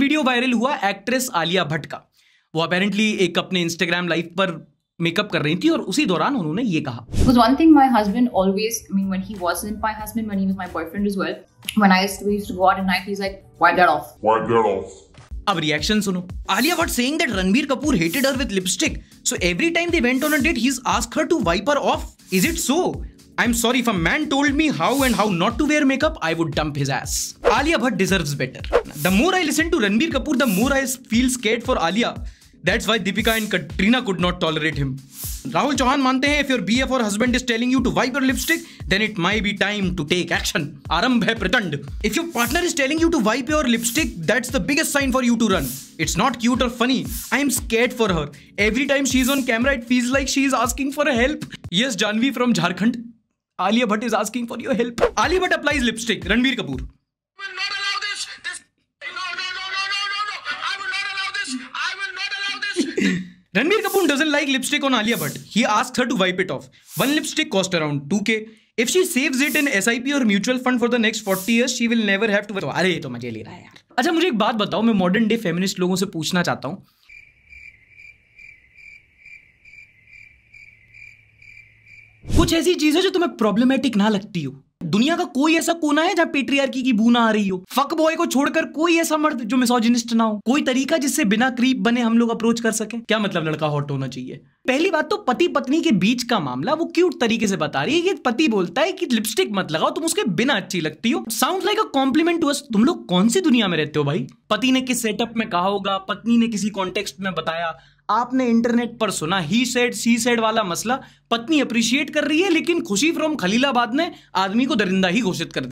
video viral हुआ actress Alia Bhatt का वो अपेरेंटली एक अपने इंस्टाग्राम लाइव पर मेकअप कर रही थी और उसी दौरान उन्होंने ये कहा because one thing my husband always I mean when he in my husband when he was my boyfriend as well when I used to used to go out at night he is like wipe that off wipe that off अब reaction सुनो Alia what saying that Ranbir Kapoor hated her with lipstick so every time they went on a date he is ask her to wipe her off is it so I am sorry if a man told me how and how not to wear makeup I would dump his ass Alia Bhatt deserves better the more I listen to Ranbir Kapoor the more I feel scared for Alia that's why Deepika and Katrina could not tolerate him Rahul Chauhan मानते हैं if your B F और husband is telling you to wipe your lipstick then it may be time to take action आरंभ है प्रचंड if your partner is telling you to wipe your lipstick that's the biggest sign for you to run it's not cute और funny I am scared for her every time she is on camera it feels like she is asking for help yes Janhvi from Jharkhand Alia Bhatt is asking for your help Alia Bhatt applies lipstick Ranbir Kapoor Ranbir Kapoor doesn't like lipstick on Alia Bhatt he ask her to wipe it off one lipstick cost around two K if she saves it in SIP और mutual fund for the next forty year she will never have to तो अरे तो मजे ले रहा है यार अच्छा मुझे एक बात बताओ मैं मॉडर्न डे फेमिनिस्ट लोगों से पूछना चाहता हूं कुछ ऐसी चीज है जो तुम्हें प्रॉब्लमेटिक ना लगती हो दुनिया का कोई ऐसा कोना है जहाँ पेट्रियार्की की बू ना आ रही हो फक बॉय को छोड़कर कोई ऐसा मर्द जो मिसोजिनिस्ट ना हो कोई तरीका जिससे बिना क्रीप बने हम लोग अप्रोच कर सके क्या मतलब लड़का हॉट होना चाहिए पहली बात तो पति पत्नी के बीच का मामला वो क्यूट तरीके से बता रही है कि पति बोलता है कि लिपस्टिक मत लगाओ तुम उसके बिना अच्छी लगती हो sound like a compliment to तुम लोग कौन सी दुनिया में रहते हो भाई पति ने किस सेटअप में कहा होगा पत्नी ने किसी कॉन्टेक्स्ट में बताया आपने इंटरनेट पर सुना ही सेड सी सेड वाला मसला पत्नी अप्रिशिएट कर रही है लेकिन खुशी फ्रॉम खलीलाबाद ने आदमी को दरिंदा ही घोषित कर